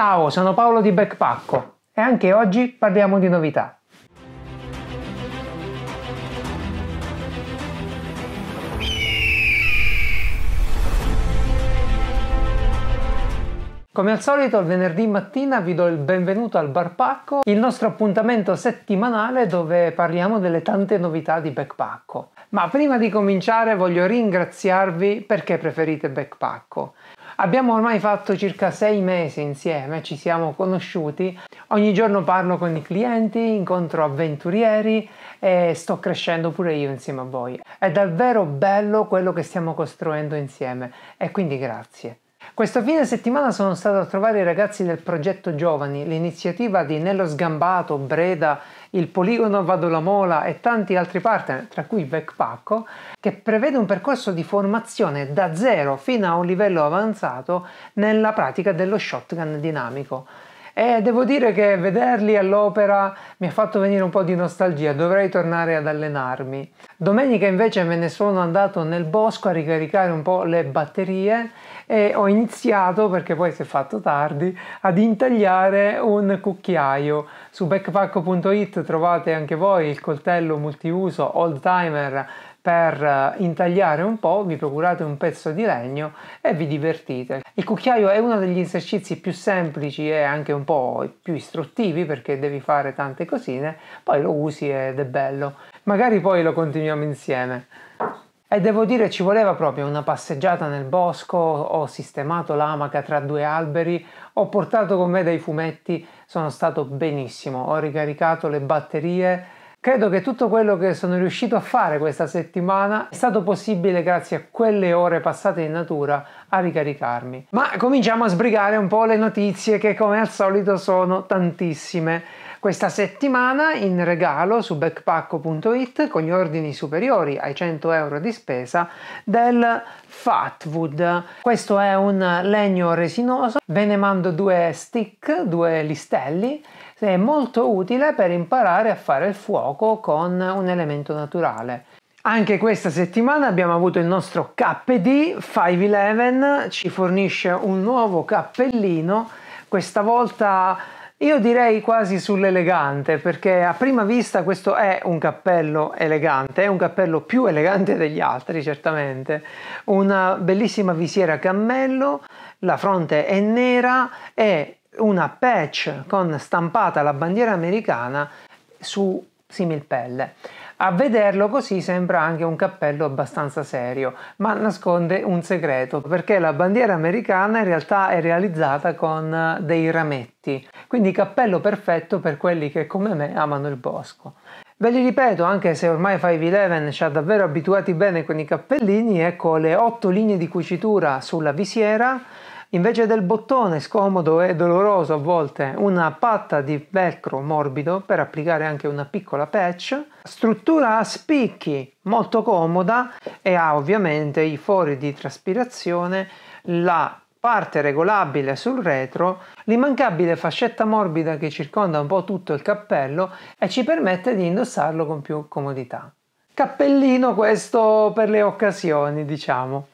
Ciao, sono Paolo di Backpacco e anche oggi parliamo di novità. Come al solito il venerdì mattina vi do il benvenuto al Barpacco, il nostro appuntamento settimanale dove parliamo delle tante novità di Backpacco. Ma prima di cominciare voglio ringraziarvi perché preferite Backpacco. Abbiamo ormai fatto circa sei mesi insieme, ci siamo conosciuti, ogni giorno parlo con i clienti, incontro avventurieri e sto crescendo pure io insieme a voi. È davvero bello quello che stiamo costruendo insieme e quindi grazie. Questo fine settimana sono stato a trovare i ragazzi del progetto Giovani, l'iniziativa di Nello Sgambato, Breda il poligono Vadolamola e tanti altri partner, tra cui Vecpacco, che prevede un percorso di formazione da zero fino a un livello avanzato nella pratica dello shotgun dinamico. E devo dire che vederli all'opera mi ha fatto venire un po' di nostalgia, dovrei tornare ad allenarmi. Domenica invece me ne sono andato nel bosco a ricaricare un po' le batterie e ho iniziato, perché poi si è fatto tardi, ad intagliare un cucchiaio. Su backpack.it trovate anche voi il coltello multiuso old timer per eh, intagliare un po', vi procurate un pezzo di legno e vi divertite. Il cucchiaio è uno degli esercizi più semplici e anche un po' più istruttivi perché devi fare tante cosine, poi lo usi ed è bello. Magari poi lo continuiamo insieme. E devo dire ci voleva proprio una passeggiata nel bosco, ho sistemato l'amaca tra due alberi, ho portato con me dei fumetti, sono stato benissimo, ho ricaricato le batterie. Credo che tutto quello che sono riuscito a fare questa settimana è stato possibile grazie a quelle ore passate in natura a ricaricarmi. Ma cominciamo a sbrigare un po' le notizie che come al solito sono tantissime. Questa settimana in regalo su backpacko.it con gli ordini superiori ai 100 euro di spesa del Fatwood. Questo è un legno resinoso, ve ne mando due stick, due listelli è molto utile per imparare a fare il fuoco con un elemento naturale. Anche questa settimana abbiamo avuto il nostro KD 511, ci fornisce un nuovo cappellino, questa volta io direi quasi sull'elegante, perché a prima vista questo è un cappello elegante, è un cappello più elegante degli altri, certamente. Una bellissima visiera cammello, la fronte è nera e una patch con stampata la bandiera americana su similpelle. A vederlo così sembra anche un cappello abbastanza serio, ma nasconde un segreto, perché la bandiera americana in realtà è realizzata con eh, dei rametti, quindi cappello perfetto per quelli che come me amano il bosco. Ve li ripeto, anche se ormai 511 ci ha davvero abituati bene con i cappellini, ecco le otto linee di cucitura sulla visiera, Invece del bottone scomodo e doloroso a volte, una patta di velcro morbido per applicare anche una piccola patch, struttura a spicchi molto comoda e ha ovviamente i fori di traspirazione, la parte regolabile sul retro, l'immancabile fascetta morbida che circonda un po' tutto il cappello e ci permette di indossarlo con più comodità. Cappellino questo per le occasioni, diciamo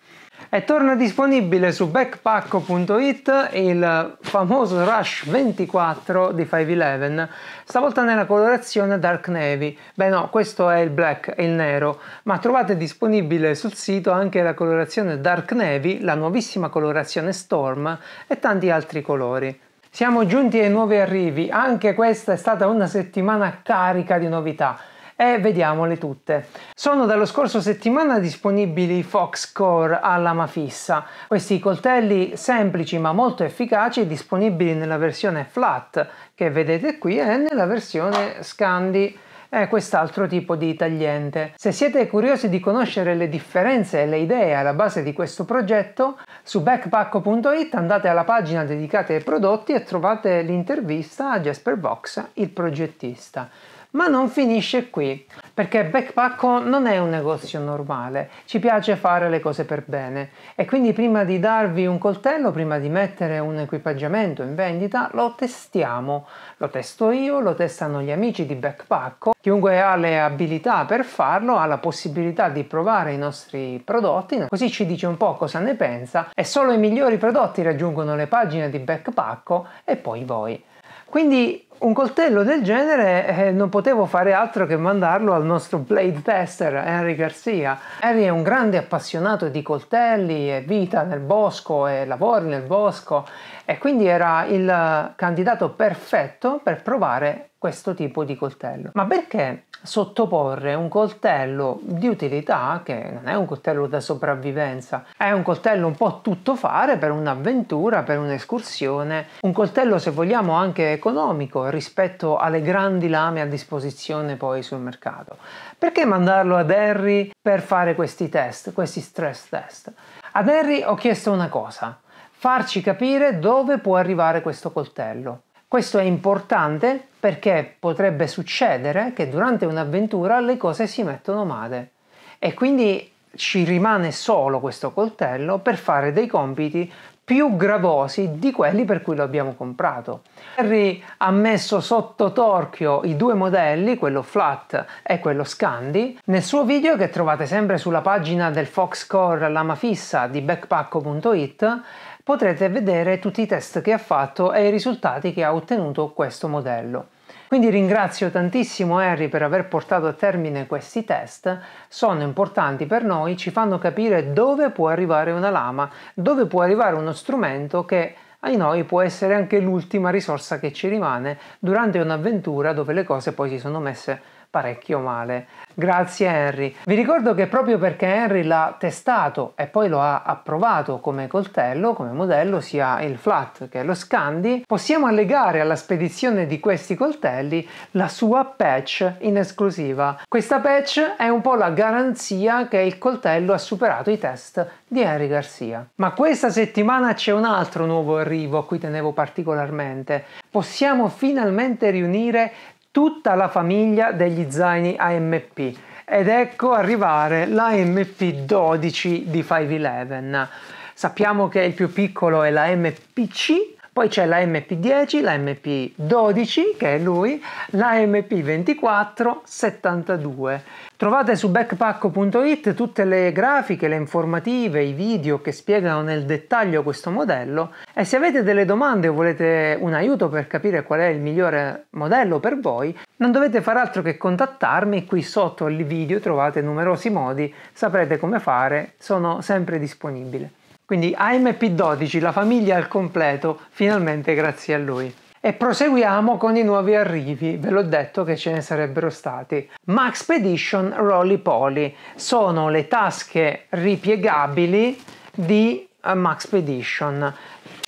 e torna disponibile su backpack.it il famoso Rush 24 di 511, stavolta nella colorazione Dark Navy. Beh no, questo è il black e il nero, ma trovate disponibile sul sito anche la colorazione Dark Navy, la nuovissima colorazione Storm e tanti altri colori. Siamo giunti ai nuovi arrivi, anche questa è stata una settimana carica di novità e vediamole tutte. Sono dallo scorso settimana disponibili i Fox Core a lama fissa. Questi coltelli semplici ma molto efficaci disponibili nella versione flat che vedete qui e nella versione Scandi è quest'altro tipo di tagliente. Se siete curiosi di conoscere le differenze e le idee alla base di questo progetto, su backpack.it andate alla pagina dedicata ai prodotti e trovate l'intervista a Jasper Box, il progettista. Ma non finisce qui, perché Backpacko non è un negozio normale, ci piace fare le cose per bene e quindi prima di darvi un coltello, prima di mettere un equipaggiamento in vendita, lo testiamo. Lo testo io, lo testano gli amici di Backpacko, chiunque ha le abilità per farlo ha la possibilità di provare i nostri prodotti, così ci dice un po' cosa ne pensa e solo i migliori prodotti raggiungono le pagine di Backpacko e poi voi. Quindi un coltello del genere eh, non potevo fare altro che mandarlo al nostro blade tester Henry Garcia. Henry è un grande appassionato di coltelli e vita nel bosco e lavori nel bosco e quindi era il candidato perfetto per provare questo tipo di coltello. Ma perché sottoporre un coltello di utilità, che non è un coltello da sopravvivenza, è un coltello un po' tuttofare per un'avventura, per un'escursione, un coltello se vogliamo anche economico rispetto alle grandi lame a disposizione poi sul mercato. Perché mandarlo ad Harry per fare questi test, questi stress test? Ad Harry ho chiesto una cosa, farci capire dove può arrivare questo coltello. Questo è importante perché potrebbe succedere che durante un'avventura le cose si mettono male e quindi ci rimane solo questo coltello per fare dei compiti più gravosi di quelli per cui lo abbiamo comprato. Harry ha messo sotto torchio i due modelli, quello flat e quello scandi, nel suo video che trovate sempre sulla pagina del Foxcore Lama Fissa di backpacko.it potrete vedere tutti i test che ha fatto e i risultati che ha ottenuto questo modello. Quindi ringrazio tantissimo Harry per aver portato a termine questi test, sono importanti per noi, ci fanno capire dove può arrivare una lama, dove può arrivare uno strumento che ai noi può essere anche l'ultima risorsa che ci rimane durante un'avventura dove le cose poi si sono messe parecchio male. Grazie Henry. Vi ricordo che proprio perché Henry l'ha testato e poi lo ha approvato come coltello, come modello, sia il flat che lo scandi, possiamo allegare alla spedizione di questi coltelli la sua patch in esclusiva. Questa patch è un po' la garanzia che il coltello ha superato i test di Henry Garcia. Ma questa settimana c'è un altro nuovo arrivo a cui tenevo particolarmente. Possiamo finalmente riunire tutta la famiglia degli zaini AMP ed ecco arrivare l'AMP 12 di 511. Sappiamo che il più piccolo è la MPC poi c'è la MP10, la MP12 che è lui, la MP2472. Trovate su backpack.it tutte le grafiche, le informative, i video che spiegano nel dettaglio questo modello e se avete delle domande o volete un aiuto per capire qual è il migliore modello per voi, non dovete far altro che contattarmi, qui sotto al video trovate numerosi modi, saprete come fare, sono sempre disponibile. Quindi AMP12, la famiglia al completo, finalmente grazie a lui. E proseguiamo con i nuovi arrivi, ve l'ho detto che ce ne sarebbero stati. Maxpedition Rolly Poly sono le tasche ripiegabili di Maxpedition.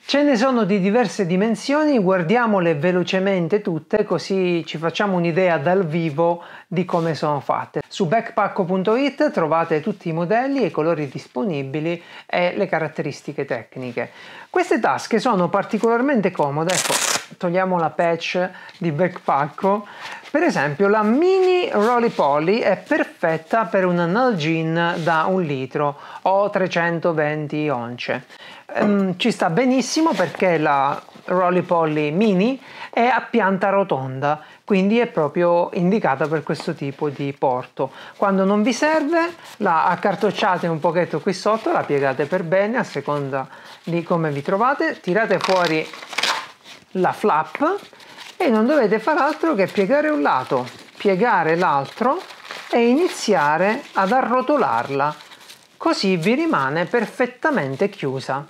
Ce ne sono di diverse dimensioni, guardiamole velocemente tutte così ci facciamo un'idea dal vivo di come sono fatte. Su backpack.it trovate tutti i modelli e i colori disponibili e le caratteristiche tecniche. Queste tasche sono particolarmente comode, ecco togliamo la patch di backpacko per esempio la mini Rolly poly è perfetta per un Nalgene da un litro o 320 once um, ci sta benissimo perché la Rolly poly mini è a pianta rotonda quindi è proprio indicata per questo tipo di porto quando non vi serve la accartocciate un pochetto qui sotto la piegate per bene a seconda di come vi trovate tirate fuori la flap e non dovete far altro che piegare un lato, piegare l'altro e iniziare ad arrotolarla, così vi rimane perfettamente chiusa.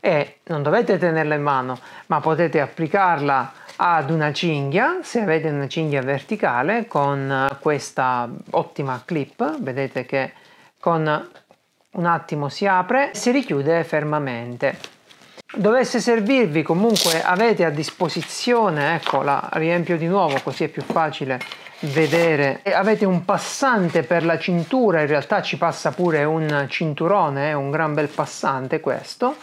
E non dovete tenerla in mano, ma potete applicarla ad una cinghia, se avete una cinghia verticale, con questa ottima clip, vedete che con un attimo si apre e si richiude fermamente dovesse servirvi comunque avete a disposizione ecco la riempio di nuovo così è più facile vedere e avete un passante per la cintura in realtà ci passa pure un cinturone è eh, un gran bel passante questo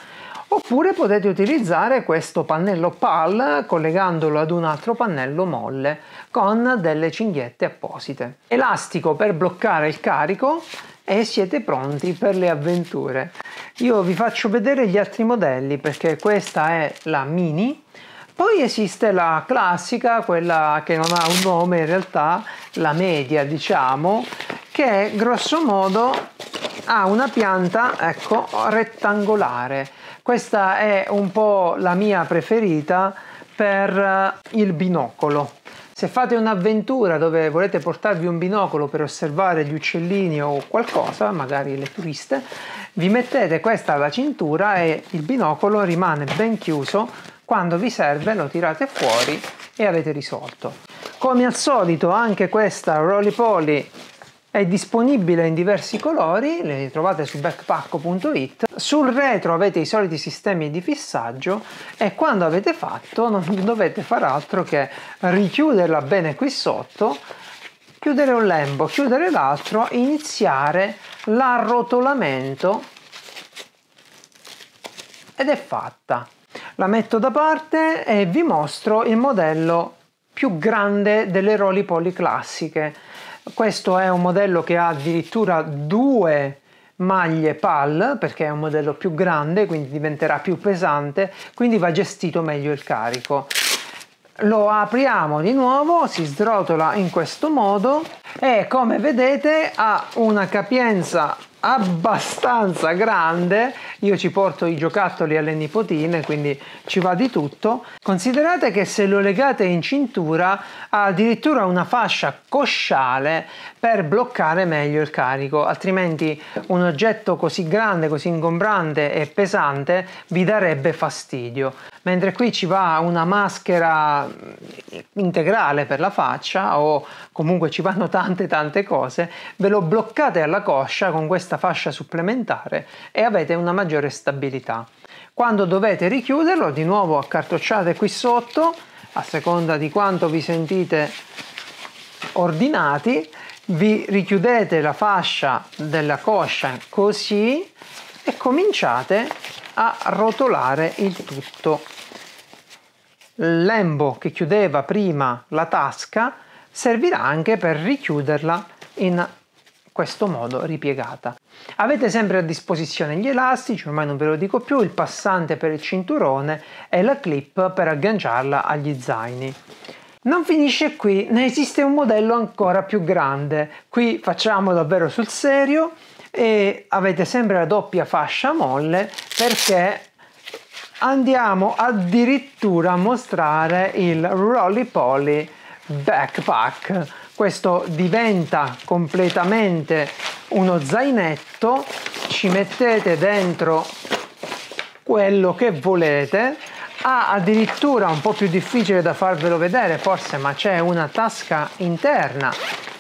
oppure potete utilizzare questo pannello PAL collegandolo ad un altro pannello molle con delle cinghiette apposite elastico per bloccare il carico e siete pronti per le avventure. Io vi faccio vedere gli altri modelli perché questa è la Mini. Poi esiste la classica, quella che non ha un nome in realtà, la media diciamo, che grosso modo ha una pianta ecco, rettangolare. Questa è un po' la mia preferita per eh, il binocolo. Se fate un'avventura dove volete portarvi un binocolo per osservare gli uccellini o qualcosa, magari le turiste, vi mettete questa alla cintura e il binocolo rimane ben chiuso, quando vi serve lo tirate fuori e avete risolto. Come al solito anche questa Roly Poly è disponibile in diversi colori, le trovate su backpack.it. Sul retro avete i soliti sistemi di fissaggio e quando avete fatto non dovete far altro che richiuderla bene qui sotto, chiudere un lembo, chiudere l'altro, iniziare l'arrotolamento ed è fatta. La metto da parte e vi mostro il modello più grande delle Roly Poly classiche questo è un modello che ha addirittura due maglie PAL perché è un modello più grande quindi diventerà più pesante quindi va gestito meglio il carico lo apriamo di nuovo si srotola in questo modo e come vedete ha una capienza abbastanza grande io ci porto i giocattoli alle nipotine, quindi ci va di tutto. Considerate che se lo legate in cintura ha addirittura una fascia cosciale per bloccare meglio il carico, altrimenti un oggetto così grande, così ingombrante e pesante vi darebbe fastidio. Mentre qui ci va una maschera integrale per la faccia o comunque ci vanno tante tante cose, ve lo bloccate alla coscia con questa fascia supplementare e avete una maggiore maggiore stabilità. Quando dovete richiuderlo, di nuovo accartocciate qui sotto, a seconda di quanto vi sentite ordinati, vi richiudete la fascia della coscia così e cominciate a rotolare il tutto. Il L'embo che chiudeva prima la tasca servirà anche per richiuderla in questo modo ripiegata. Avete sempre a disposizione gli elastici, ormai non ve lo dico più, il passante per il cinturone e la clip per agganciarla agli zaini. Non finisce qui, ne esiste un modello ancora più grande. Qui facciamo davvero sul serio e avete sempre la doppia fascia molle perché andiamo addirittura a mostrare il Rolly Poly Backpack questo diventa completamente uno zainetto, ci mettete dentro quello che volete, ha ah, addirittura un po' più difficile da farvelo vedere forse, ma c'è una tasca interna,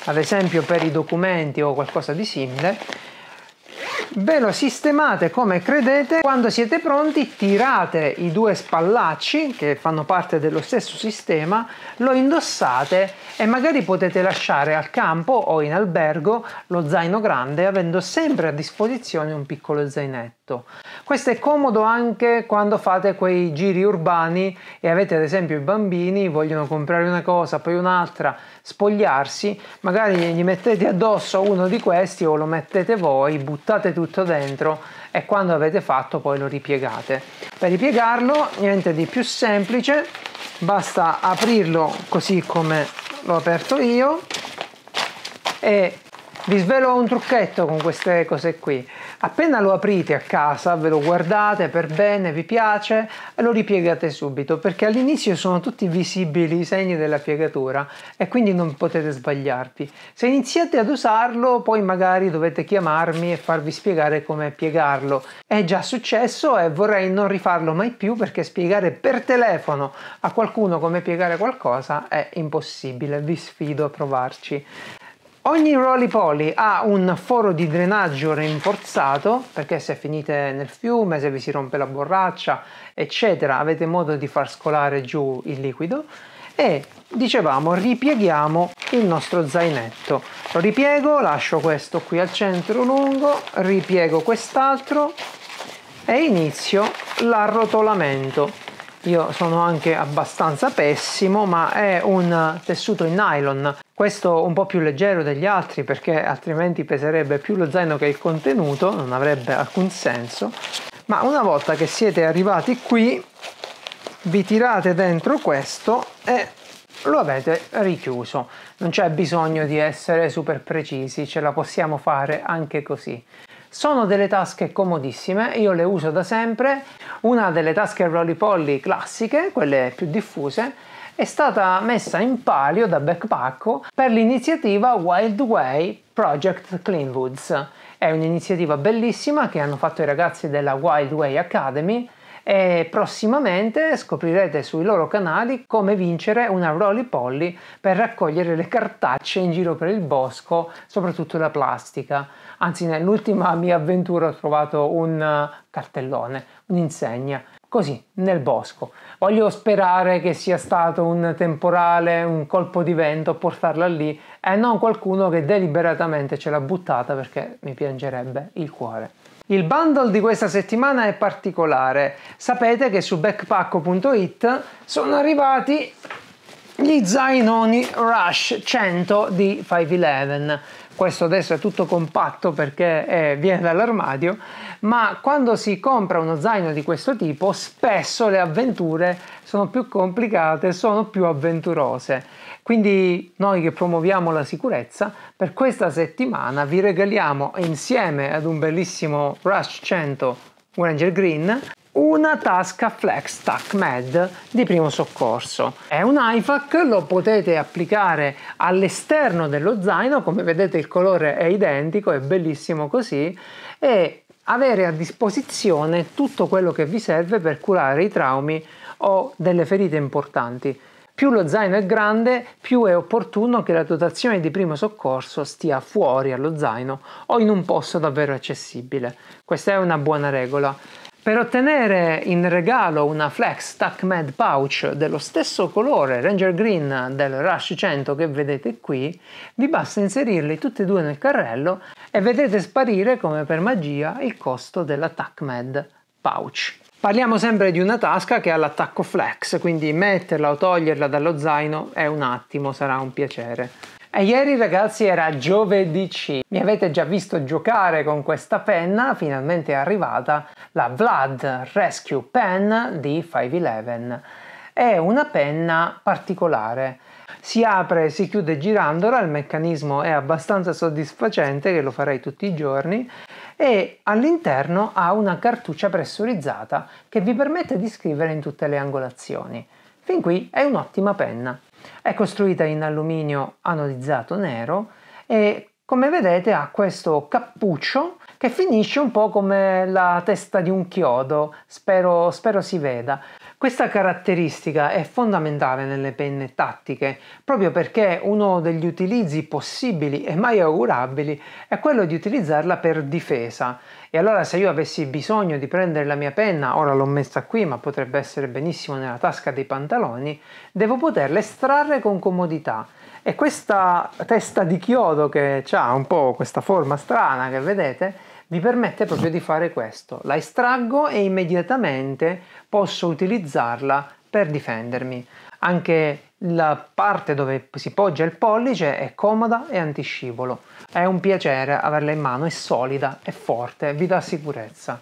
ad esempio per i documenti o qualcosa di simile, ve lo sistemate come credete quando siete pronti tirate i due spallacci che fanno parte dello stesso sistema lo indossate e magari potete lasciare al campo o in albergo lo zaino grande avendo sempre a disposizione un piccolo zainetto questo è comodo anche quando fate quei giri urbani e avete ad esempio i bambini vogliono comprare una cosa poi un'altra spogliarsi, magari gli mettete addosso uno di questi o lo mettete voi, buttate tutto dentro e quando avete fatto poi lo ripiegate. Per ripiegarlo niente di più semplice, basta aprirlo così come l'ho aperto io e vi svelo un trucchetto con queste cose qui appena lo aprite a casa ve lo guardate per bene vi piace e lo ripiegate subito perché all'inizio sono tutti visibili i segni della piegatura e quindi non potete sbagliarvi se iniziate ad usarlo poi magari dovete chiamarmi e farvi spiegare come piegarlo è già successo e vorrei non rifarlo mai più perché spiegare per telefono a qualcuno come piegare qualcosa è impossibile vi sfido a provarci Ogni roly poly ha un foro di drenaggio rinforzato perché se finite nel fiume, se vi si rompe la borraccia, eccetera, avete modo di far scolare giù il liquido e dicevamo ripieghiamo il nostro zainetto. Lo ripiego, lascio questo qui al centro lungo, ripiego quest'altro e inizio l'arrotolamento io sono anche abbastanza pessimo, ma è un tessuto in nylon. Questo un po' più leggero degli altri perché altrimenti peserebbe più lo zaino che il contenuto, non avrebbe alcun senso. Ma una volta che siete arrivati qui, vi tirate dentro questo e lo avete richiuso. Non c'è bisogno di essere super precisi, ce la possiamo fare anche così. Sono delle tasche comodissime, io le uso da sempre. Una delle tasche Rolly Polly classiche, quelle più diffuse, è stata messa in palio da Backpacko per l'iniziativa Wild Way Project Clean Woods. È un'iniziativa bellissima che hanno fatto i ragazzi della Wild Way Academy e prossimamente scoprirete sui loro canali come vincere una Roly Polly per raccogliere le cartacce in giro per il bosco, soprattutto la plastica. Anzi, nell'ultima mia avventura ho trovato un eh, cartellone, un'insegna così nel bosco. Voglio sperare che sia stato un temporale, un colpo di vento a portarla lì e non qualcuno che deliberatamente ce l'ha buttata perché mi piangerebbe il cuore. Il bundle di questa settimana è particolare. Sapete che su backpacko.it sono arrivati gli zainoni Rush 100 di 511 questo adesso è tutto compatto perché è, viene dall'armadio, ma quando si compra uno zaino di questo tipo spesso le avventure sono più complicate, sono più avventurose. Quindi noi che promuoviamo la sicurezza, per questa settimana vi regaliamo insieme ad un bellissimo Rush 100 Ranger Green una tasca Flex Tac Med di primo soccorso. È un IFAC, lo potete applicare all'esterno dello zaino, come vedete il colore è identico, è bellissimo così, e avere a disposizione tutto quello che vi serve per curare i traumi o delle ferite importanti. Più lo zaino è grande, più è opportuno che la dotazione di primo soccorso stia fuori allo zaino o in un posto davvero accessibile. Questa è una buona regola. Per ottenere in regalo una Flex Stack Med Pouch dello stesso colore Ranger Green del Rush 100 che vedete qui, vi basta inserirli tutti e due nel carrello e vedete sparire come per magia il costo della Tac Med Pouch. Parliamo sempre di una tasca che ha l'attacco flex, quindi metterla o toglierla dallo zaino è un attimo, sarà un piacere. E ieri ragazzi era giovedì C. Mi avete già visto giocare con questa penna, finalmente è arrivata la Vlad Rescue Pen di 511. È una penna particolare. Si apre e si chiude girandola, il meccanismo è abbastanza soddisfacente che lo farei tutti i giorni e all'interno ha una cartuccia pressurizzata che vi permette di scrivere in tutte le angolazioni. Fin qui è un'ottima penna. È costruita in alluminio anodizzato nero e come vedete ha questo cappuccio che finisce un po' come la testa di un chiodo, spero, spero si veda. Questa caratteristica è fondamentale nelle penne tattiche, proprio perché uno degli utilizzi possibili e mai augurabili è quello di utilizzarla per difesa. E allora se io avessi bisogno di prendere la mia penna, ora l'ho messa qui ma potrebbe essere benissimo nella tasca dei pantaloni, devo poterla estrarre con comodità. E questa testa di chiodo che ha un po' questa forma strana che vedete, vi permette proprio di fare questo. La estraggo e immediatamente posso utilizzarla per difendermi. Anche la parte dove si poggia il pollice è comoda e antiscivolo. È un piacere averla in mano, è solida, è forte, vi dà sicurezza.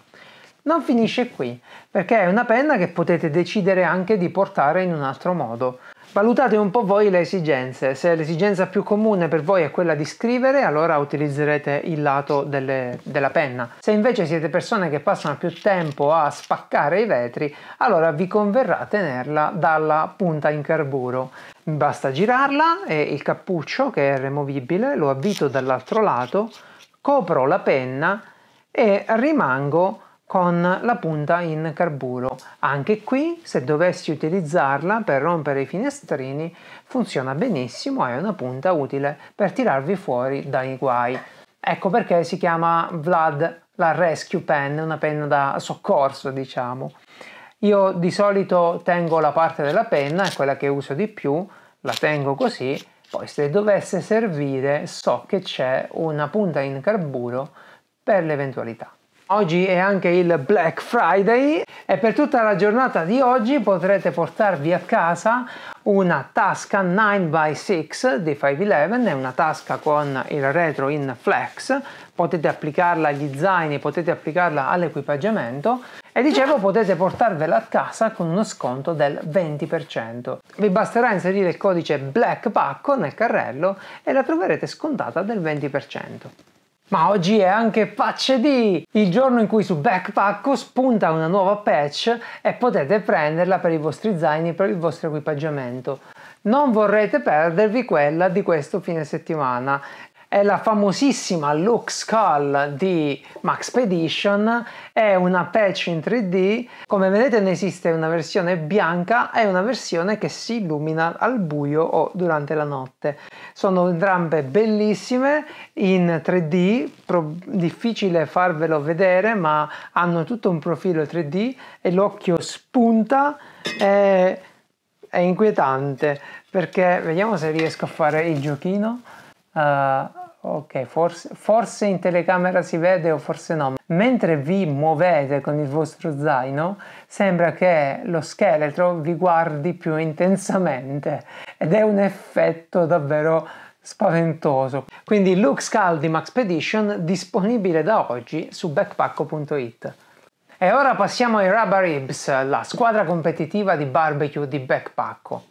Non finisce qui, perché è una penna che potete decidere anche di portare in un altro modo. Valutate un po' voi le esigenze, se l'esigenza più comune per voi è quella di scrivere allora utilizzerete il lato delle, della penna, se invece siete persone che passano più tempo a spaccare i vetri allora vi converrà tenerla dalla punta in carburo. Basta girarla e il cappuccio che è removibile lo avvito dall'altro lato, copro la penna e rimango con la punta in carburo. Anche qui, se dovessi utilizzarla per rompere i finestrini, funziona benissimo, è una punta utile per tirarvi fuori dai guai. Ecco perché si chiama Vlad la rescue pen, una penna da soccorso, diciamo. Io di solito tengo la parte della penna, è quella che uso di più, la tengo così, poi se dovesse servire so che c'è una punta in carburo per l'eventualità. Oggi è anche il Black Friday e per tutta la giornata di oggi potrete portarvi a casa una tasca 9x6 di 511, è una tasca con il retro in flex, potete applicarla agli zaini, potete applicarla all'equipaggiamento e dicevo potete portarvela a casa con uno sconto del 20%. Vi basterà inserire il codice BLACKPACCO nel carrello e la troverete scontata del 20%. Ma oggi è anche Patch D, il giorno in cui su Backpack spunta una nuova patch e potete prenderla per i vostri zaini, per il vostro equipaggiamento. Non vorrete perdervi quella di questo fine settimana è la famosissima Look Skull di Maxpedition, è una patch in 3D, come vedete ne esiste una versione bianca e una versione che si illumina al buio o durante la notte. Sono entrambe bellissime in 3D, difficile farvelo vedere ma hanno tutto un profilo 3D e l'occhio spunta. E è inquietante perché vediamo se riesco a fare il giochino. Uh, Ok, forse, forse, in telecamera si vede o forse no. Mentre vi muovete con il vostro zaino, sembra che lo scheletro vi guardi più intensamente ed è un effetto davvero spaventoso. Quindi Look Scaldim Expedition disponibile da oggi su backpacko.it. E ora passiamo ai Rubber Ribs, la squadra competitiva di barbecue di Backpacko.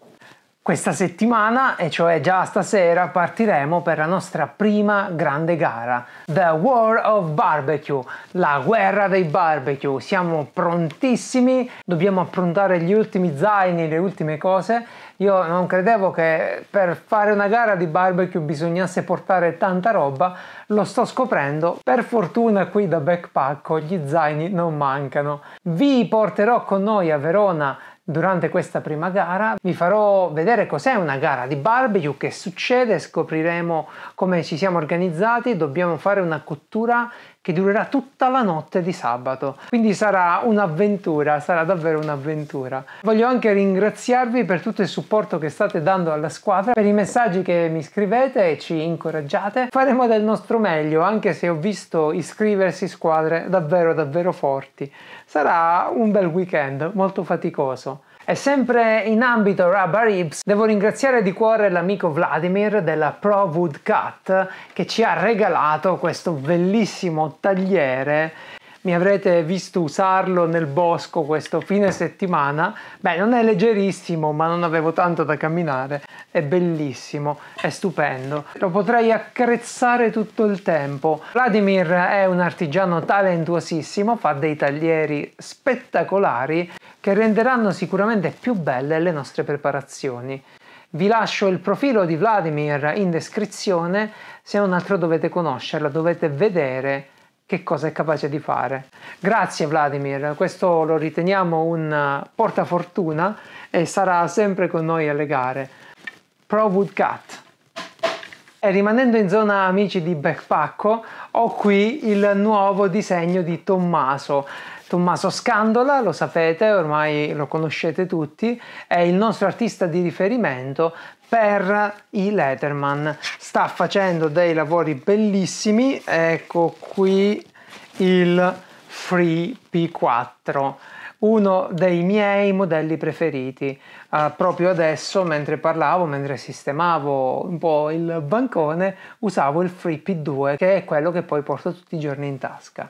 Questa settimana, e cioè già stasera, partiremo per la nostra prima grande gara, The War of Barbecue, la guerra dei barbecue. Siamo prontissimi, dobbiamo approntare gli ultimi zaini, le ultime cose. Io non credevo che per fare una gara di barbecue bisognasse portare tanta roba, lo sto scoprendo. Per fortuna qui da backpack gli zaini non mancano. Vi porterò con noi a Verona Durante questa prima gara vi farò vedere cos'è una gara di barbecue, che succede, scopriremo come ci siamo organizzati, dobbiamo fare una cottura che durerà tutta la notte di sabato. Quindi sarà un'avventura, sarà davvero un'avventura. Voglio anche ringraziarvi per tutto il supporto che state dando alla squadra, per i messaggi che mi scrivete e ci incoraggiate. Faremo del nostro meglio, anche se ho visto iscriversi squadre davvero davvero forti sarà un bel weekend molto faticoso. E sempre in ambito Rubber Hips devo ringraziare di cuore l'amico Vladimir della Pro Wood Cut che ci ha regalato questo bellissimo tagliere mi avrete visto usarlo nel bosco questo fine settimana. Beh, non è leggerissimo, ma non avevo tanto da camminare è bellissimo, è stupendo, lo potrei accarezzare tutto il tempo. Vladimir è un artigiano talentuosissimo, fa dei taglieri spettacolari che renderanno sicuramente più belle le nostre preparazioni. Vi lascio il profilo di Vladimir in descrizione, se non altro dovete conoscerla, dovete vedere che cosa è capace di fare. Grazie Vladimir, questo lo riteniamo un portafortuna e sarà sempre con noi alle gare. Pro Woodcut. E rimanendo in zona amici di Backpacco, ho qui il nuovo disegno di Tommaso. Tommaso Scandola, lo sapete, ormai lo conoscete tutti, è il nostro artista di riferimento per i Letterman. Sta facendo dei lavori bellissimi, ecco qui il Free P4 uno dei miei modelli preferiti. Uh, proprio adesso, mentre parlavo, mentre sistemavo un po' il bancone, usavo il FreeP2, che è quello che poi porto tutti i giorni in tasca.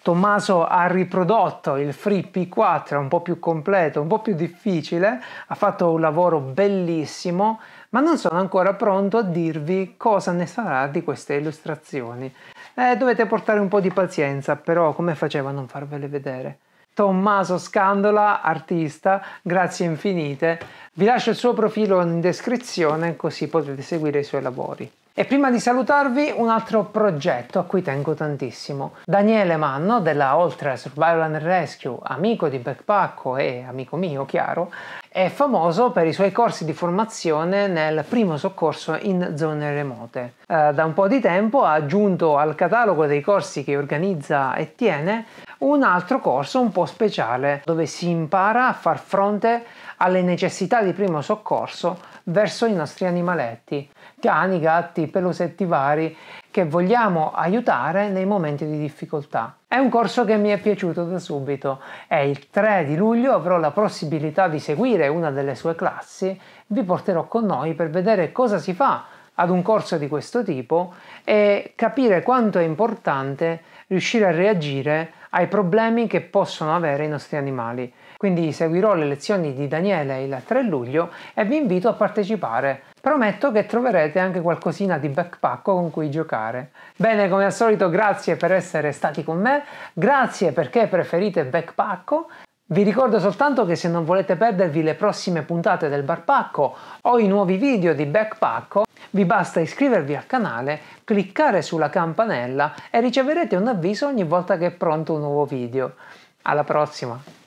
Tommaso ha riprodotto il Free P4 un po' più completo, un po' più difficile, ha fatto un lavoro bellissimo, ma non sono ancora pronto a dirvi cosa ne sarà di queste illustrazioni. Eh, dovete portare un po' di pazienza, però come facevo a non farvele vedere? Tommaso Scandola, artista, grazie infinite. Vi lascio il suo profilo in descrizione così potete seguire i suoi lavori. E prima di salutarvi un altro progetto a cui tengo tantissimo. Daniele Manno della Oltre Survival and Rescue, amico di Backpacco e amico mio chiaro, è famoso per i suoi corsi di formazione nel primo soccorso in zone remote. Eh, da un po' di tempo ha aggiunto al catalogo dei corsi che organizza e tiene un altro corso un po' speciale dove si impara a far fronte alle necessità di primo soccorso verso i nostri animaletti, cani, gatti, pelusetti vari che vogliamo aiutare nei momenti di difficoltà. È un corso che mi è piaciuto da subito e il 3 di luglio avrò la possibilità di seguire una delle sue classi, vi porterò con noi per vedere cosa si fa ad un corso di questo tipo e capire quanto è importante riuscire a reagire ai problemi che possono avere i nostri animali. Quindi seguirò le lezioni di Daniele il 3 luglio e vi invito a partecipare. Prometto che troverete anche qualcosina di backpack con cui giocare. Bene, come al solito grazie per essere stati con me, grazie perché preferite backpack. vi ricordo soltanto che se non volete perdervi le prossime puntate del Barpacco o i nuovi video di backpack, vi basta iscrivervi al canale, cliccare sulla campanella e riceverete un avviso ogni volta che è pronto un nuovo video. Alla prossima!